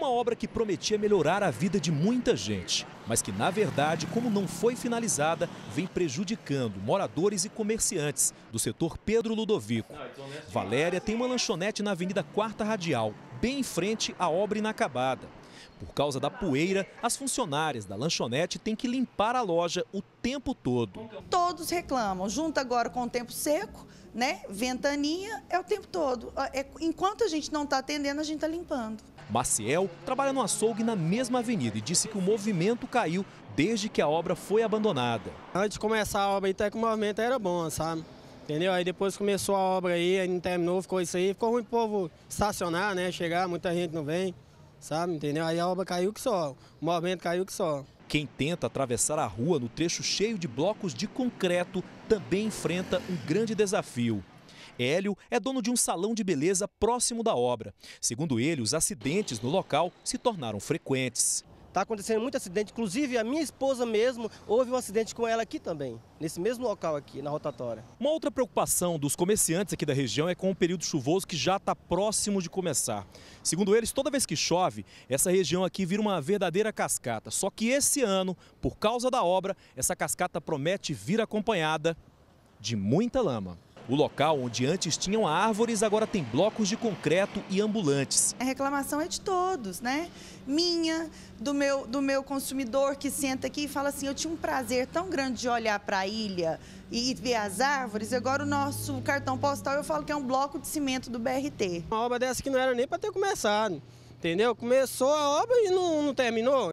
Uma obra que prometia melhorar a vida de muita gente, mas que, na verdade, como não foi finalizada, vem prejudicando moradores e comerciantes do setor Pedro Ludovico. Valéria tem uma lanchonete na Avenida Quarta Radial, bem em frente à obra inacabada. Por causa da poeira, as funcionárias da lanchonete têm que limpar a loja o tempo todo. Todos reclamam, junto agora com o tempo seco, né? Ventaninha é o tempo todo. É, enquanto a gente não está atendendo, a gente está limpando. Maciel trabalha no açougue na mesma avenida e disse que o movimento caiu desde que a obra foi abandonada. Antes de começar a obra, até que o movimento era bom, sabe? Entendeu? Aí depois começou a obra aí, aí não terminou, ficou isso aí. Ficou ruim o povo estacionar, né? Chegar, muita gente não vem, sabe? Entendeu? Aí a obra caiu que só, o movimento caiu que só. Quem tenta atravessar a rua no trecho cheio de blocos de concreto também enfrenta um grande desafio. Hélio é dono de um salão de beleza próximo da obra. Segundo ele, os acidentes no local se tornaram frequentes. Está acontecendo muito acidente, inclusive a minha esposa mesmo, houve um acidente com ela aqui também, nesse mesmo local aqui, na rotatória. Uma outra preocupação dos comerciantes aqui da região é com o período chuvoso que já está próximo de começar. Segundo eles, toda vez que chove, essa região aqui vira uma verdadeira cascata. Só que esse ano, por causa da obra, essa cascata promete vir acompanhada de muita lama. O local onde antes tinham árvores agora tem blocos de concreto e ambulantes. A é reclamação é de todos, né? Minha, do meu, do meu consumidor que senta aqui e fala assim: eu tinha um prazer tão grande de olhar para a ilha e ver as árvores, e agora o nosso cartão postal eu falo que é um bloco de cimento do BRT. Uma obra dessa que não era nem para ter começado, entendeu? Começou a obra e não, não terminou.